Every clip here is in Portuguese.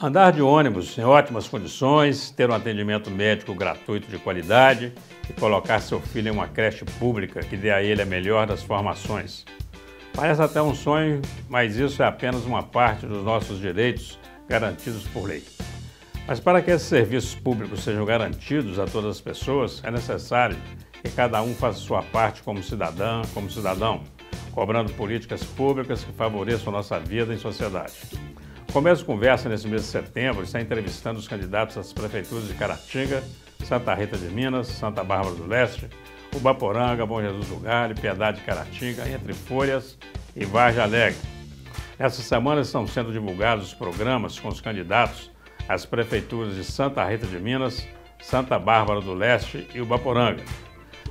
Andar de ônibus em ótimas condições, ter um atendimento médico gratuito de qualidade e colocar seu filho em uma creche pública que dê a ele a melhor das formações. Parece até um sonho, mas isso é apenas uma parte dos nossos direitos garantidos por lei. Mas para que esses serviços públicos sejam garantidos a todas as pessoas, é necessário que cada um faça sua parte como cidadã, como cidadão, cobrando políticas públicas que favoreçam nossa vida em sociedade. Começo conversa nesse mês de setembro, está entrevistando os candidatos às prefeituras de Caratinga, Santa Rita de Minas, Santa Bárbara do Leste, Ubaporanga, Bom Jesus do Galho, Piedade de Caratinga, Entre Folhas e Varja Alegre. Essa semana estão sendo divulgados os programas com os candidatos às prefeituras de Santa Rita de Minas, Santa Bárbara do Leste e Ubaporanga.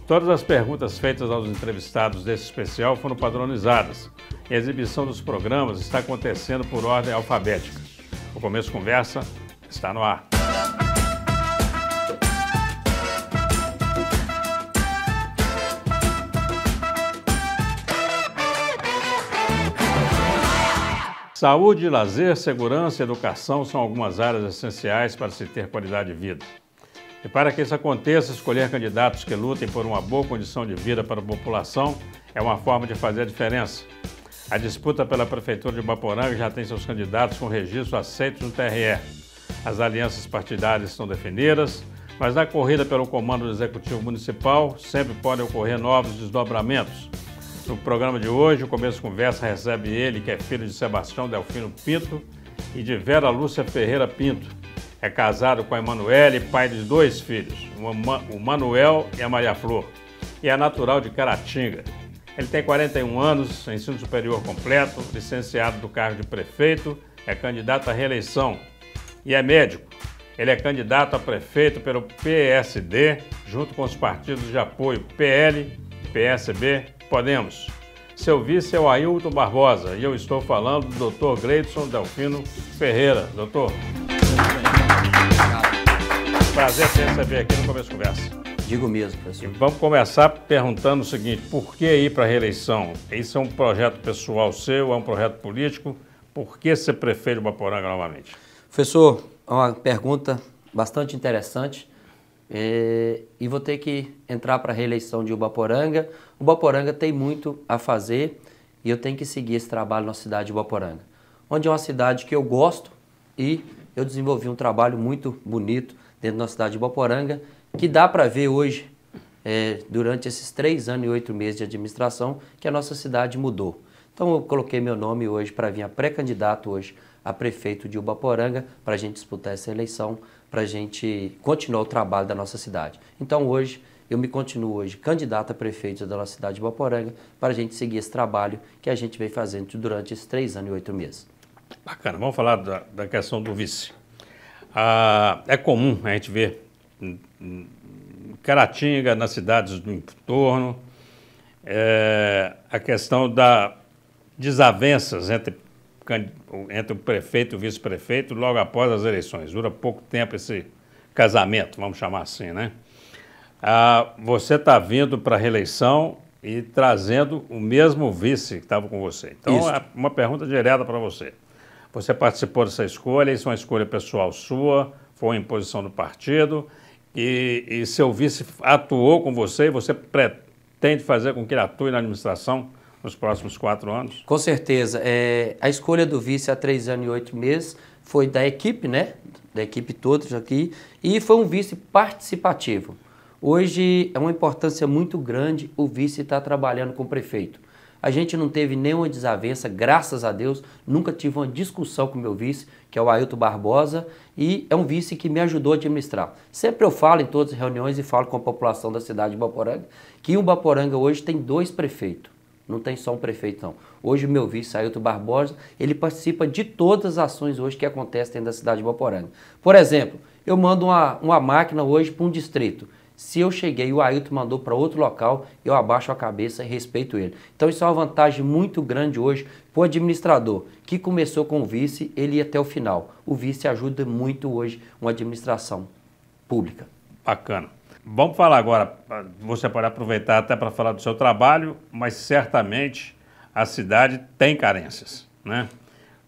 Todas as perguntas feitas aos entrevistados desse especial foram padronizadas. E a exibição dos programas está acontecendo por ordem alfabética. O Começo Conversa está no ar. Saúde, lazer, segurança e educação são algumas áreas essenciais para se ter qualidade de vida. E para que isso aconteça, escolher candidatos que lutem por uma boa condição de vida para a população é uma forma de fazer a diferença. A disputa pela Prefeitura de Baporanga já tem seus candidatos com registro aceitos no TRE. As alianças partidárias estão definidas, mas na corrida pelo comando do Executivo Municipal sempre podem ocorrer novos desdobramentos. No programa de hoje, o Começo Conversa recebe ele, que é filho de Sebastião Delfino Pinto e de Vera Lúcia Ferreira Pinto, é casado com a Emanuele, pai de dois filhos, o Manuel e a Maria Flor, e é natural de Caratinga. Ele tem 41 anos, ensino superior completo, licenciado do cargo de prefeito, é candidato à reeleição e é médico. Ele é candidato a prefeito pelo PSD, junto com os partidos de apoio PL, PSB, Podemos. Seu vice é o Ailton Barbosa e eu estou falando do Dr. Gleidson Delfino Ferreira. Doutor. Prazer em receber aqui no Começo Conversa. Digo mesmo, professor. Vamos começar perguntando o seguinte: por que ir para a reeleição? Isso é um projeto pessoal seu, é um projeto político? Por que ser prefeito de Baporanga novamente? Professor, é uma pergunta bastante interessante. É, e vou ter que entrar para a reeleição de Ubaporanga. Ubaporanga tem muito a fazer e eu tenho que seguir esse trabalho na cidade de Ubaporanga, onde é uma cidade que eu gosto e eu desenvolvi um trabalho muito bonito dentro da cidade de Boporanga, que dá para ver hoje, é, durante esses três anos e oito meses de administração, que a nossa cidade mudou. Então eu coloquei meu nome hoje para vir a pré-candidato hoje a prefeito de Ubaporanga para a gente disputar essa eleição, para a gente continuar o trabalho da nossa cidade. Então hoje eu me continuo hoje candidato a prefeito da nossa cidade de Ubaporanga para a gente seguir esse trabalho que a gente vem fazendo durante esses três anos e oito meses. Bacana, vamos falar da, da questão do vice. Ah, é comum a gente ver em Caratinga, nas cidades do entorno, é, a questão da desavenças entre, entre o prefeito e o vice-prefeito logo após as eleições. Dura pouco tempo esse casamento, vamos chamar assim, né? Ah, você está vindo para a reeleição e trazendo o mesmo vice que estava com você. Então, é uma pergunta direta para você. Você participou dessa escolha, isso é uma escolha pessoal sua, foi uma imposição do partido, e, e seu vice atuou com você e você pretende fazer com que ele atue na administração nos próximos quatro anos? Com certeza. É, a escolha do vice há três anos e oito meses foi da equipe, né? Da equipe todos aqui, e foi um vice participativo. Hoje é uma importância muito grande o vice estar tá trabalhando com o prefeito. A gente não teve nenhuma desavença, graças a Deus. Nunca tive uma discussão com meu vice, que é o Ailton Barbosa, e é um vice que me ajudou a administrar. Sempre eu falo em todas as reuniões e falo com a população da cidade de Baporanga que o Baporanga hoje tem dois prefeitos. Não tem só um prefeito, não. Hoje o meu vice, Ailton Barbosa, ele participa de todas as ações hoje que acontecem dentro da cidade de Baporanga. Por exemplo, eu mando uma, uma máquina hoje para um distrito. Se eu cheguei e o Ailton mandou para outro local, eu abaixo a cabeça e respeito ele. Então isso é uma vantagem muito grande hoje para o administrador, que começou com o vice, ele ia até o final. O vice ajuda muito hoje uma administração pública. Bacana. Vamos falar agora, você pode aproveitar até para falar do seu trabalho, mas certamente a cidade tem carências, né?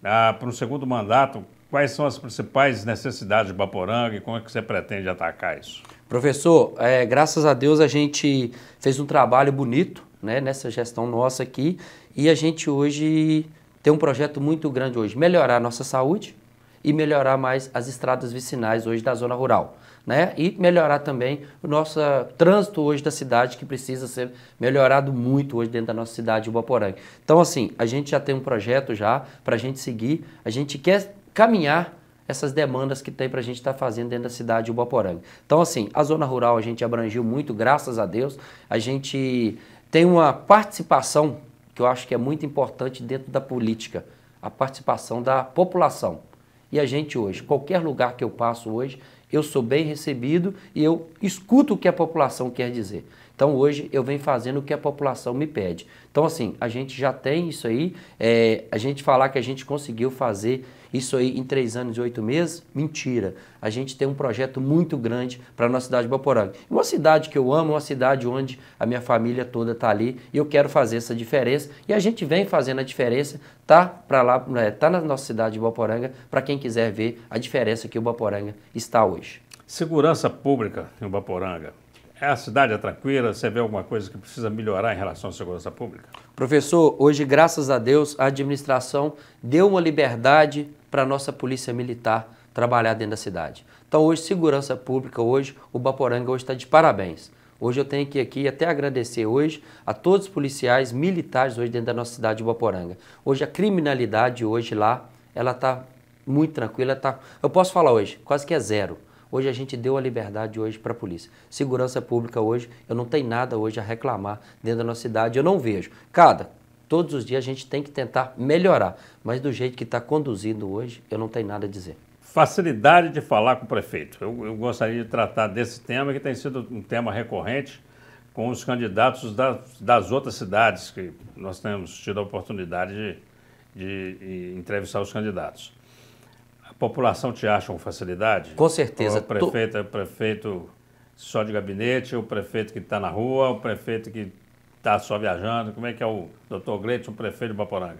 Ah, para o segundo mandato, quais são as principais necessidades de Baporanga e como é que você pretende atacar isso? Professor, é, graças a Deus a gente fez um trabalho bonito né, nessa gestão nossa aqui e a gente hoje tem um projeto muito grande hoje, melhorar a nossa saúde e melhorar mais as estradas vicinais hoje da zona rural. Né? E melhorar também o nosso trânsito hoje da cidade, que precisa ser melhorado muito hoje dentro da nossa cidade de Ubaporanga. Então, assim, a gente já tem um projeto já para a gente seguir, a gente quer caminhar essas demandas que tem para a gente estar tá fazendo dentro da cidade de Ubaporanga. Então, assim, a zona rural a gente abrangiu muito, graças a Deus. A gente tem uma participação que eu acho que é muito importante dentro da política, a participação da população. E a gente hoje, qualquer lugar que eu passo hoje, eu sou bem recebido e eu escuto o que a população quer dizer. Então hoje eu venho fazendo o que a população me pede. Então assim, a gente já tem isso aí, é, a gente falar que a gente conseguiu fazer isso aí em três anos e oito meses, mentira. A gente tem um projeto muito grande para a nossa cidade de Baporanga. Uma cidade que eu amo, uma cidade onde a minha família toda está ali e eu quero fazer essa diferença. E a gente vem fazendo a diferença, tá para lá, né, tá na nossa cidade de Baporanga, para quem quiser ver a diferença que o Baporanga está hoje. Segurança pública em Baporanga, é a cidade é tranquila? Você vê alguma coisa que precisa melhorar em relação à segurança pública? Professor, hoje, graças a Deus, a administração deu uma liberdade para a nossa polícia militar trabalhar dentro da cidade. Então, hoje, segurança pública, hoje, o Baporanga hoje está de parabéns. Hoje eu tenho que aqui até agradecer hoje a todos os policiais militares hoje dentro da nossa cidade de Baporanga. Hoje a criminalidade hoje lá, ela está muito tranquila, tá, eu posso falar hoje, quase que é zero. Hoje a gente deu a liberdade hoje para a polícia. Segurança pública hoje, eu não tenho nada hoje a reclamar dentro da nossa cidade, eu não vejo. Cada, todos os dias a gente tem que tentar melhorar, mas do jeito que está conduzido hoje, eu não tenho nada a dizer. Facilidade de falar com o prefeito. Eu, eu gostaria de tratar desse tema que tem sido um tema recorrente com os candidatos das, das outras cidades que nós temos tido a oportunidade de, de, de entrevistar os candidatos população te acha com facilidade? Com certeza. O prefeito, to... É prefeito só de gabinete, o prefeito que está na rua, o prefeito que está só viajando? Como é que é o doutor o prefeito de Baporanga?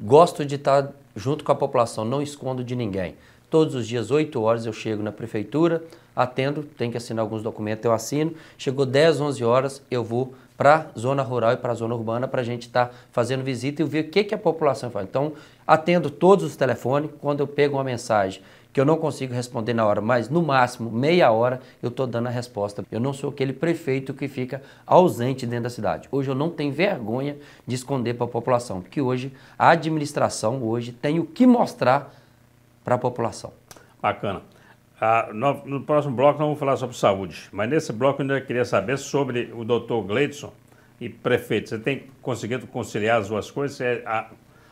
Gosto de estar tá junto com a população, não escondo de ninguém. Todos os dias, 8 horas, eu chego na prefeitura, atendo, tem que assinar alguns documentos, eu assino. Chegou 10, 11 horas, eu vou para a zona rural e para a zona urbana para a gente estar tá fazendo visita e ver o que, que a população faz. Então, atendo todos os telefones. Quando eu pego uma mensagem que eu não consigo responder na hora, mas no máximo meia hora eu estou dando a resposta. Eu não sou aquele prefeito que fica ausente dentro da cidade. Hoje eu não tenho vergonha de esconder para a população, porque hoje a administração hoje tem o que mostrar para a população. Bacana. Ah, no, no, próximo bloco nós vamos falar sobre saúde, mas nesse bloco eu ainda queria saber sobre o doutor Gleidson e prefeito. Você tem conseguido conciliar as duas coisas? Você a,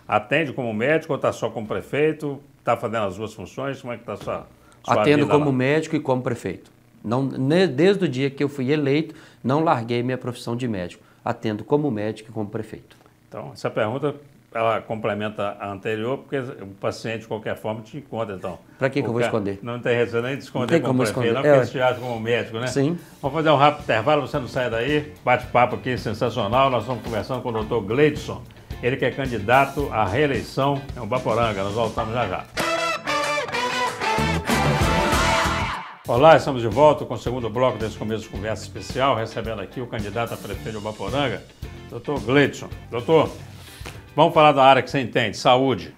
atende como médico ou está só como prefeito? Está fazendo as duas funções? Como é que está sua, sua Atendo como lá? médico e como prefeito. Não, desde o dia que eu fui eleito, não larguei minha profissão de médico. Atendo como médico e como prefeito. Então, essa pergunta ela complementa a anterior, porque o paciente, de qualquer forma, te encontra então. Para que, que eu vou esconder? Não tem razão nem de esconder não tem como, como esconder. não, porque é. você como médico, né? Sim. Vamos fazer um rápido intervalo, você não sai daí. Bate-papo aqui sensacional. Nós estamos conversando com o doutor Gleidson, ele que é candidato à reeleição em é Baporanga Nós voltamos já já. Olá, estamos de volta com o segundo bloco desse começo de conversa especial, recebendo aqui o candidato a prefeito de Baporanga, doutor Gleidson. Doutor, Vamos falar da área que você entende, saúde.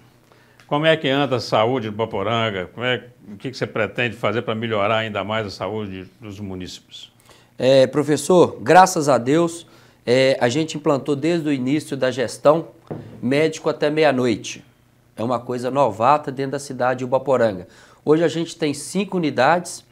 Como é que anda a saúde do Baporanga? Como é, o que, você pretende fazer para melhorar ainda mais a saúde dos municípios? É, professor, graças a Deus, é, a gente implantou desde o início da gestão médico até meia-noite. É uma coisa novata dentro da cidade de Ubaporanga. Hoje a gente tem cinco unidades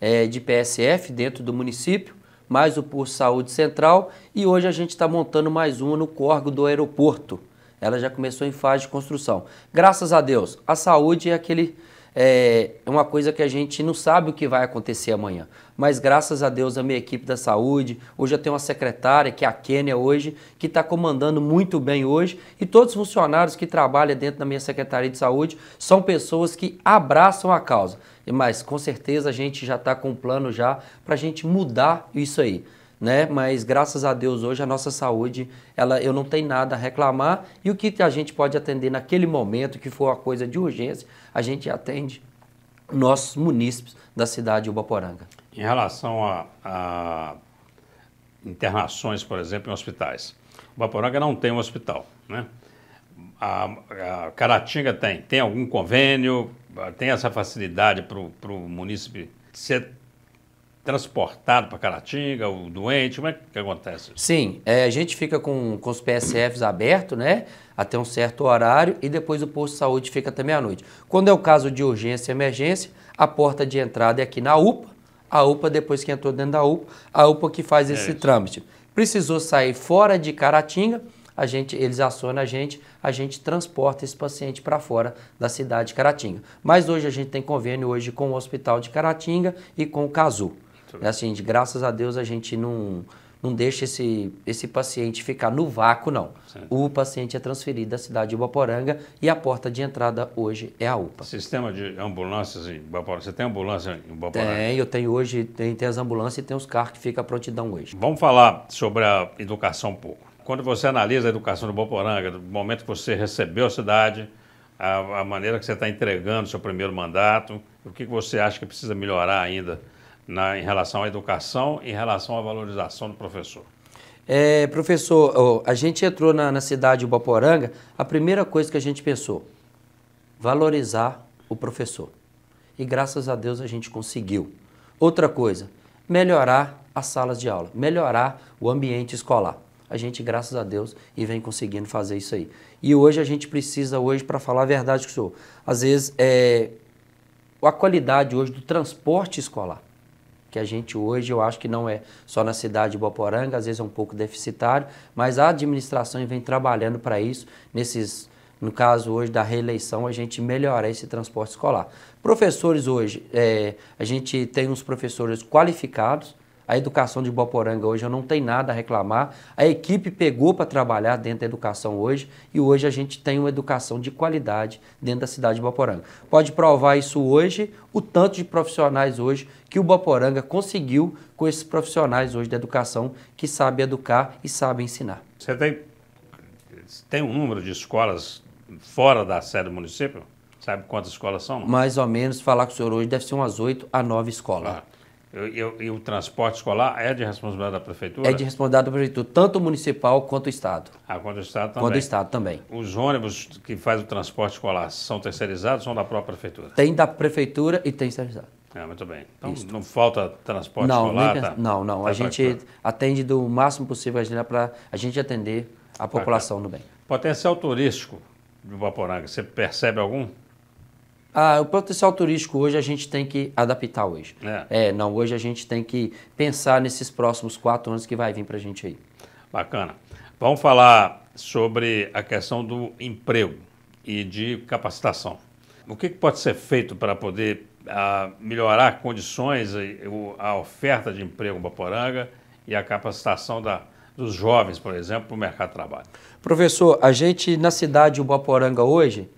é, de PSF dentro do município, mais o por Saúde Central, e hoje a gente está montando mais uma no Corgo do Aeroporto ela já começou em fase de construção. Graças a Deus, a saúde é aquele é, é uma coisa que a gente não sabe o que vai acontecer amanhã. Mas graças a Deus a minha equipe da saúde, hoje eu tenho uma secretária, que é a Kênia hoje, que está comandando muito bem hoje, e todos os funcionários que trabalham dentro da minha Secretaria de Saúde são pessoas que abraçam a causa. Mas com certeza a gente já está com um plano já para a gente mudar isso aí né? Mas graças a Deus hoje a nossa saúde, ela, eu não tenho nada a reclamar e o que a gente pode atender naquele momento, que for uma coisa de urgência, a gente atende nossos munícipes da cidade de Ubaporanga. Em relação a, a internações, por exemplo, em hospitais, Ubaporanga não tem um hospital, né? A, a Caratinga tem, tem algum convênio, tem essa facilidade para o município. ser transportado para Caratinga, o doente, como é que acontece? Sim, é, a gente fica com, com os PSFs abertos, né? Até um certo horário e depois o posto de saúde fica até meia-noite. Quando é o caso de urgência e emergência, a porta de entrada é aqui na UPA, a UPA depois que entrou dentro da UPA, a UPA que faz esse é trâmite. Precisou sair fora de Caratinga, a gente, eles acionam a gente, a gente transporta esse paciente para fora da cidade de Caratinga. Mas hoje a gente tem convênio hoje com o Hospital de Caratinga e com o CASU. É assim, de, graças a Deus a gente não, não deixa esse, esse paciente ficar no vácuo, não. Certo. O paciente é transferido da cidade de Ibaporanga e a porta de entrada hoje é a UPA. Sistema de ambulâncias em Ibaporanga. Você tem ambulância em Ibaporanga? Tem, eu tenho hoje, tem, tem as ambulâncias e tem os carros que ficam prontidão hoje. Vamos falar sobre a educação um pouco. Quando você analisa a educação do Boporanga, do momento que você recebeu a cidade, a, a maneira que você está entregando seu primeiro mandato, o que, que você acha que precisa melhorar ainda na, em relação à educação, em relação à valorização do professor? É, professor, a gente entrou na, na cidade de Ubaporanga, a primeira coisa que a gente pensou, valorizar o professor. E graças a Deus a gente conseguiu. Outra coisa, melhorar as salas de aula, melhorar o ambiente escolar. A gente, graças a Deus, e vem conseguindo fazer isso aí. E hoje a gente precisa, hoje, para falar a verdade que às vezes é, a qualidade hoje do transporte escolar que a gente hoje, eu acho que não é só na cidade de Boporanga, às vezes é um pouco deficitário, mas a administração vem trabalhando para isso, nesses, no caso hoje da reeleição, a gente melhorar esse transporte escolar. Professores hoje, é, a gente tem uns professores qualificados, a educação de Boporanga hoje eu não tenho nada a reclamar. A equipe pegou para trabalhar dentro da educação hoje e hoje a gente tem uma educação de qualidade dentro da cidade de Boporanga. Pode provar isso hoje, o tanto de profissionais hoje que o Boporanga conseguiu com esses profissionais hoje da educação que sabem educar e sabem ensinar. Você tem, tem um número de escolas fora da sede do município? Sabe quantas escolas são? Não? Mais ou menos, falar com o senhor hoje deve ser umas 8 a 9 escolas. Ah. E, e, o transporte escolar é de responsabilidade da prefeitura? É de responsabilidade da prefeitura, tanto municipal quanto o estado. Ah, quanto o estado também. Quanto o estado também. Os ônibus que faz o transporte escolar são terceirizados ou são da própria prefeitura? Tem da prefeitura e tem terceirizado. Ah, muito bem. Então não falta transporte não, escolar? Nem, tá, não, não. Tá a gente atende do máximo possível né, para a gente atender a população no bem. Potencial turístico de Vaporanga, você percebe algum? ah, o potencial turístico hoje a gente tem que adaptar hoje. É. é. não, hoje a gente tem que pensar nesses próximos quatro anos que vai vir para a gente aí. Bacana. Vamos falar sobre a questão do emprego e de capacitação. O que, pode ser feito para poder ah, melhorar condições, a, oferta de emprego em Baporanga e a capacitação da, dos jovens, por exemplo, para o mercado de trabalho? Professor, a gente na cidade de Baporanga hoje,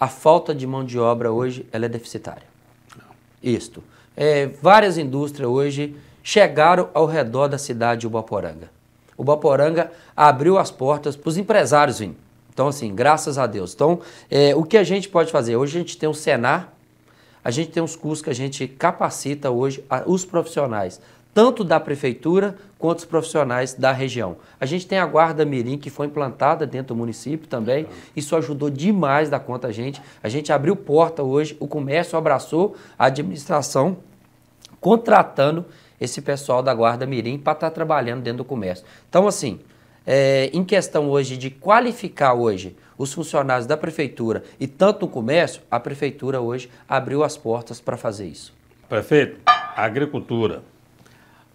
a falta de mão de obra hoje ela é deficitária. Isto. É, várias indústrias hoje chegaram ao redor da cidade de Ubaporanga. Ubaporanga abriu as portas para os empresários virem. Então, assim, graças a Deus. Então, é, o que a gente pode fazer? Hoje a gente tem o Senar, a gente tem os cursos que a gente capacita hoje a, os profissionais tanto da prefeitura quanto os profissionais da região. A gente tem a Guarda Mirim, que foi implantada dentro do município também. Isso ajudou demais da conta a gente. A gente abriu porta hoje, o comércio abraçou a administração, contratando esse pessoal da Guarda Mirim para estar tá trabalhando dentro do comércio. Então, assim, é, em questão hoje de qualificar hoje os funcionários da prefeitura e tanto o comércio, a prefeitura hoje abriu as portas para fazer isso. Prefeito, agricultura.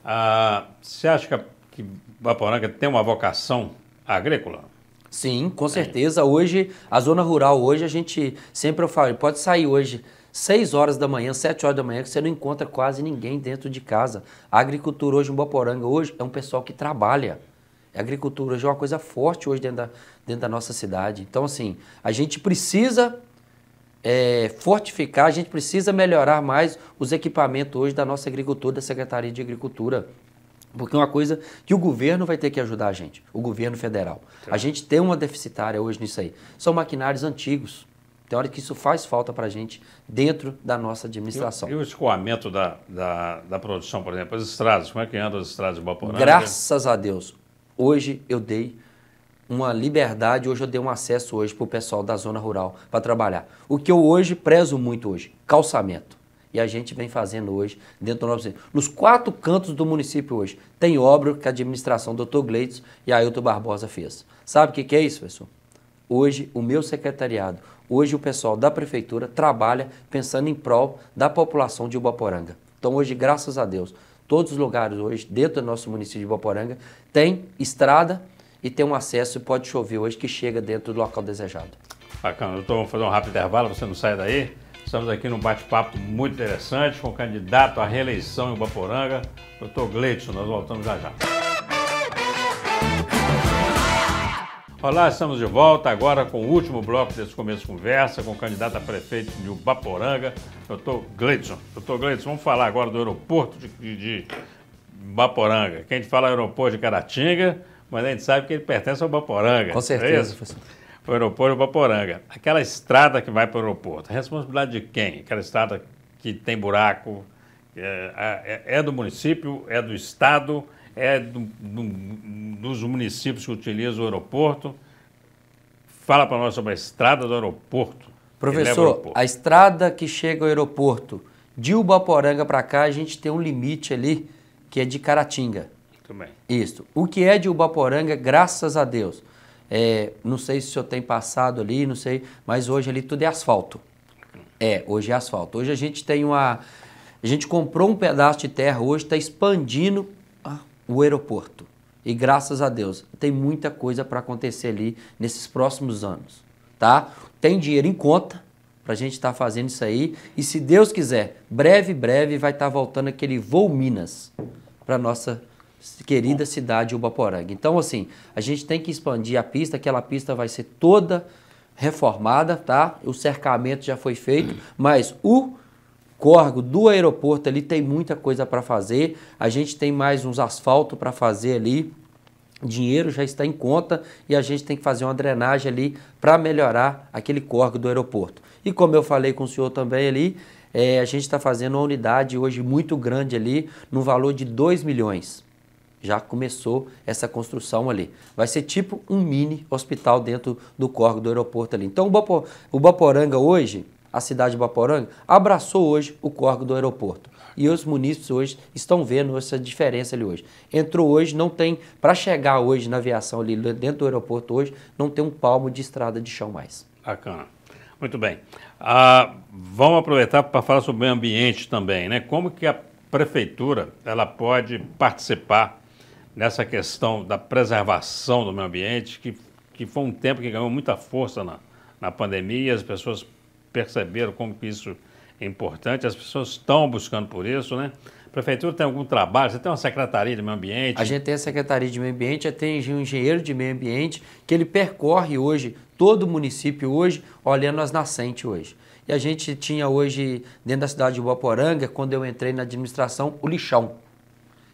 Ah, você acha que, Baporanga tem uma vocação agrícola? Sim, com certeza. Hoje, a zona rural hoje, a gente sempre eu falo, pode sair hoje 6 horas da manhã, 7 horas da manhã, que você não encontra quase ninguém dentro de casa. A agricultura hoje em Baporanga hoje é um pessoal que trabalha. A agricultura hoje é uma coisa forte hoje dentro da, dentro da nossa cidade. Então, assim, a gente precisa é, fortificar, a gente precisa melhorar mais os equipamentos hoje da nossa agricultura, da Secretaria de Agricultura. Porque é uma coisa que o governo vai ter que ajudar a gente, o governo federal. Tá. A gente tem uma deficitária hoje nisso aí. São maquinários antigos. Tem então, hora que isso faz falta para a gente dentro da nossa administração. E, e o escoamento da, da, da, produção, por exemplo, as estradas, como é que andam as estradas de Baporanga? Graças a Deus. Hoje eu dei uma liberdade, hoje eu dei um acesso hoje para o pessoal da zona rural para trabalhar. O que eu hoje prezo muito hoje, calçamento. E a gente vem fazendo hoje dentro do nosso município. Nos quatro cantos do município hoje, tem obra que a administração Dr. Gleitos e Ailton Barbosa fez. Sabe o que, que é isso, pessoal? Hoje, o meu secretariado, hoje o pessoal da prefeitura trabalha pensando em prol da população de Ubaporanga. Então hoje, graças a Deus, todos os lugares hoje, dentro do nosso município de Ubaporanga, tem estrada e ter um acesso, pode chover hoje, que chega dentro do local desejado. Bacana, doutor, vamos fazer um rápido intervalo, você não sai daí. Estamos aqui num bate-papo muito interessante com o candidato à reeleição em Ubaporanga, doutor Gleidson. Nós voltamos já já. Olá, estamos de volta agora com o último bloco desse começo de conversa com o candidato a prefeito de Ubaporanga, doutor Gleidson. Doutor Gleidson, vamos falar agora do aeroporto de, de, de Quem fala é aeroporto de Caratinga mas a gente sabe que ele pertence ao Baporanga. Com certeza, é o aeroporto Baporanga. Aquela estrada que vai para o aeroporto, a responsabilidade de quem? Aquela estrada que tem buraco, é, é, é do município, é do estado, é do, do, dos municípios que utilizam o aeroporto. Fala para nós sobre a estrada do aeroporto. Professor, aeroporto. a estrada que chega ao aeroporto de Ubaporanga para cá, a gente tem um limite ali que é de Caratinga. Também. Isso. O que é de Ubaporanga, graças a Deus. É, não sei se o senhor tem passado ali, não sei, mas hoje ali tudo é asfalto. É, hoje é asfalto. Hoje a gente tem uma. A gente comprou um pedaço de terra hoje, está expandindo ah, o aeroporto. E graças a Deus, tem muita coisa para acontecer ali nesses próximos anos. tá? Tem dinheiro em conta para a gente estar tá fazendo isso aí. E se Deus quiser, breve, breve vai estar tá voltando aquele voo Minas para nossa querida cidade de Ubaporanga. Então, assim, a gente tem que expandir a pista, aquela pista vai ser toda reformada, tá? O cercamento já foi feito, mas o corgo do aeroporto ali tem muita coisa para fazer. A gente tem mais uns asfalto para fazer ali. Dinheiro já está em conta e a gente tem que fazer uma drenagem ali para melhorar aquele corgo do aeroporto. E como eu falei com o senhor também ali, é, a gente está fazendo uma unidade hoje muito grande ali, no valor de 2 milhões já começou essa construção ali. Vai ser tipo um mini hospital dentro do córrego do aeroporto ali. Então o Baporanga hoje, a cidade de Baporanga, abraçou hoje o córrego do aeroporto. E os munícipes hoje estão vendo essa diferença ali hoje. Entrou hoje, não tem, para chegar hoje na aviação ali dentro do aeroporto hoje, não tem um palmo de estrada de chão mais. Bacana. Muito bem. Ah, vamos aproveitar para falar sobre o meio ambiente também, né? Como que a prefeitura ela pode participar nessa questão da preservação do meio ambiente, que, que foi um tempo que ganhou muita força na, na pandemia as pessoas perceberam como que isso é importante, as pessoas estão buscando por isso, né? A prefeitura tem algum trabalho? Você tem uma secretaria de meio ambiente? A gente tem a secretaria de meio ambiente, tem um engenheiro de meio ambiente que ele percorre hoje todo o município hoje, olhando as nascentes hoje. E a gente tinha hoje dentro da cidade de Boaporanga, quando eu entrei na administração, o lixão.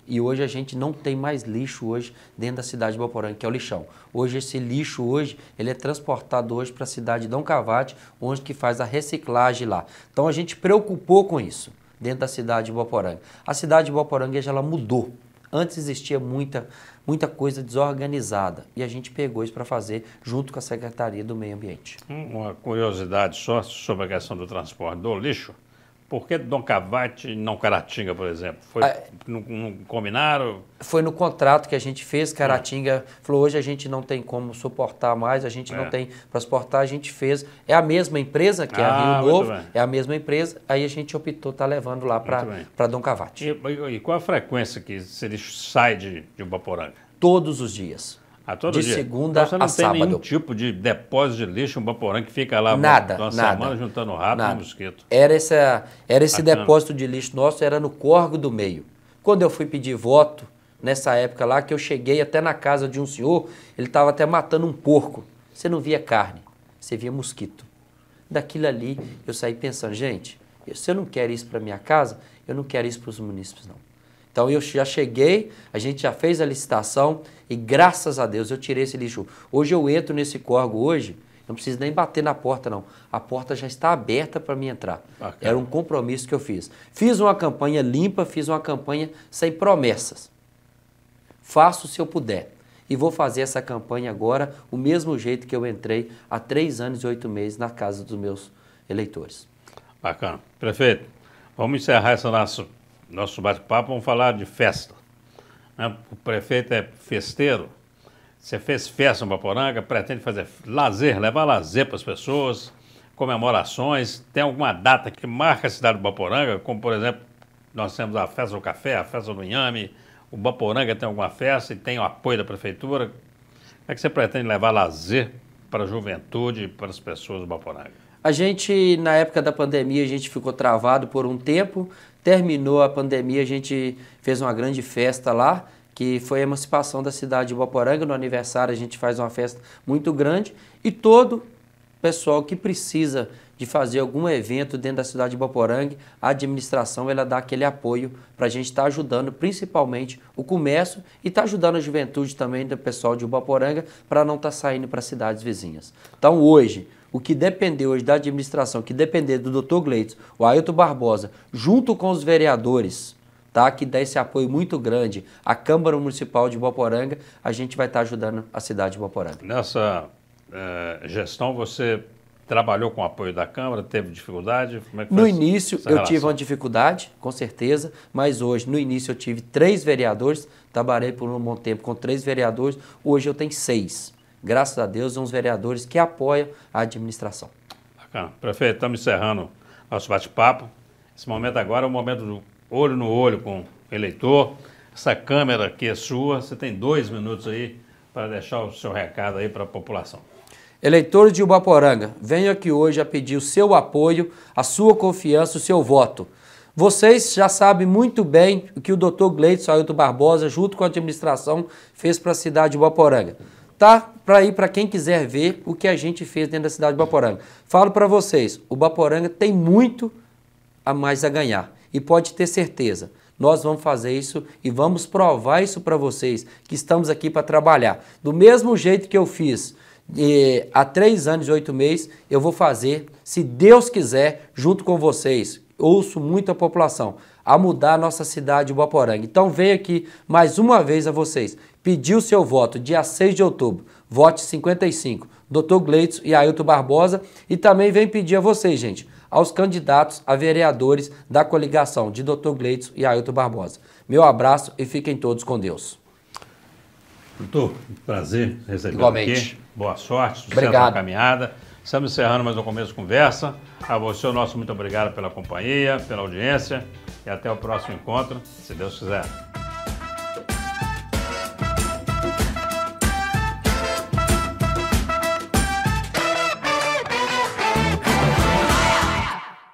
E hoje a gente não tem mais lixo hoje dentro da cidade de Boporanga, que é o lixão. Hoje esse lixo hoje, ele é transportado hoje para a cidade de Dom Cavate, onde que faz a reciclagem lá. Então a gente preocupou com isso dentro da cidade de Boporanga. A cidade de Boporanga já ela mudou. Antes existia muita, muita coisa desorganizada e a gente pegou isso para fazer junto com a Secretaria do Meio Ambiente. Hum, uma curiosidade só sobre a questão do transporte do lixo. Por que Dom Cavate não Caratinga, por exemplo? Foi, ah, é. não, não, combinaram? Foi no contrato que a gente fez, Caratinga é. falou, hoje a gente não tem como suportar mais, a gente é. não tem para suportar, a gente fez. É a mesma empresa que é a ah, Rio Novo, é a mesma empresa, aí a gente optou estar tá levando lá para Dom Cavate. E, e, qual a frequência que ele sai de, de Ubaporanga? Todos os dias. Ah, de dia. segunda então, a sábado. Não tem nenhum tipo de depósito de lixo, um vaporão que fica lá nada, uma nada, semana juntando rato nada. e mosquito. Era, essa, era esse Bacana. depósito de lixo nosso, era no Corgo do Meio. Quando eu fui pedir voto, nessa época lá, que eu cheguei até na casa de um senhor, ele estava até matando um porco. Você não via carne, você via mosquito. Daquilo ali, eu saí pensando, gente, se eu não quero isso para minha casa, eu não quero isso para os munícipes, não. Então eu já cheguei, a gente já fez a licitação e graças a Deus eu tirei esse lixo. Hoje eu entro nesse corgo hoje, não preciso nem bater na porta não. A porta já está aberta para mim entrar. Bacana. Era um compromisso que eu fiz. Fiz uma campanha limpa, fiz uma campanha sem promessas. Faço se eu puder. E vou fazer essa campanha agora, o mesmo jeito que eu entrei há três anos e oito meses na casa dos meus eleitores. Bacana. Prefeito, vamos encerrar essa nossa nosso bate-papo, vamos falar de festa. Né? O prefeito é festeiro. Você fez festa em Baporanga? pretende fazer lazer, levar lazer para as pessoas, comemorações. Tem alguma data que marca a cidade de Baporanga? como por exemplo, nós temos a festa do café, a festa do inhame, o Baporanga tem alguma festa e tem o apoio da prefeitura. Como é que você pretende levar lazer para a juventude e para as pessoas do Baporanga? A gente, na época da pandemia, a gente ficou travado por um tempo. Terminou a pandemia, a gente fez uma grande festa lá, que foi a emancipação da cidade de Boporanga. No aniversário, a gente faz uma festa muito grande. E todo pessoal que precisa de fazer algum evento dentro da cidade de Boporanga, a administração ela dá aquele apoio para a gente estar tá ajudando principalmente o comércio e estar tá ajudando a juventude também do pessoal de Boporanga para não estar tá saindo para cidades vizinhas. Então hoje, o que depender hoje da administração, que depender do doutor Gleitos, o Ailton Barbosa, junto com os vereadores, tá? que dá esse apoio muito grande à Câmara Municipal de Boporanga, a gente vai estar ajudando a cidade de Boporanga. Nessa é, gestão, você trabalhou com o apoio da Câmara, teve dificuldade? É no início eu tive uma dificuldade, com certeza, mas hoje, no início, eu tive três vereadores, trabalhei por um bom tempo com três vereadores, hoje eu tenho seis graças a Deus, uns vereadores que apoiam a administração. Bacana. Prefeito, estamos encerrando nosso bate-papo. Esse momento agora é o momento do olho no olho com o eleitor. Essa câmera aqui é sua, você tem dois minutos aí para deixar o seu recado aí para a população. Eleitores de Ubaporanga, venho aqui hoje a pedir o seu apoio, a sua confiança, o seu voto. Vocês já sabem muito bem o que o doutor Gleidson Ailton Barbosa, junto com a administração, fez para a cidade de Ubaporanga tá para ir para quem quiser ver o que a gente fez dentro da cidade de Baporanga. Falo para vocês, o Baporanga tem muito a mais a ganhar e pode ter certeza. Nós vamos fazer isso e vamos provar isso para vocês que estamos aqui para trabalhar. Do mesmo jeito que eu fiz e, há três anos e oito meses, eu vou fazer, se Deus quiser, junto com vocês. Ouço muito a população a mudar a nossa cidade, Baporanga. Então venho aqui mais uma vez a vocês pediu seu voto dia 6 de outubro, vote 55, Dr. Gleitz e Ailton Barbosa, e também vem pedir a vocês, gente, aos candidatos a vereadores da coligação de Dr. Gleitz e Ailton Barbosa. Meu abraço e fiquem todos com Deus. Doutor, prazer recebê-lo aqui. Boa sorte, sucesso Obrigado. na caminhada. Estamos encerrando mais um começo de conversa. A você, o nosso muito obrigado pela companhia, pela audiência e até o próximo encontro, se Deus quiser.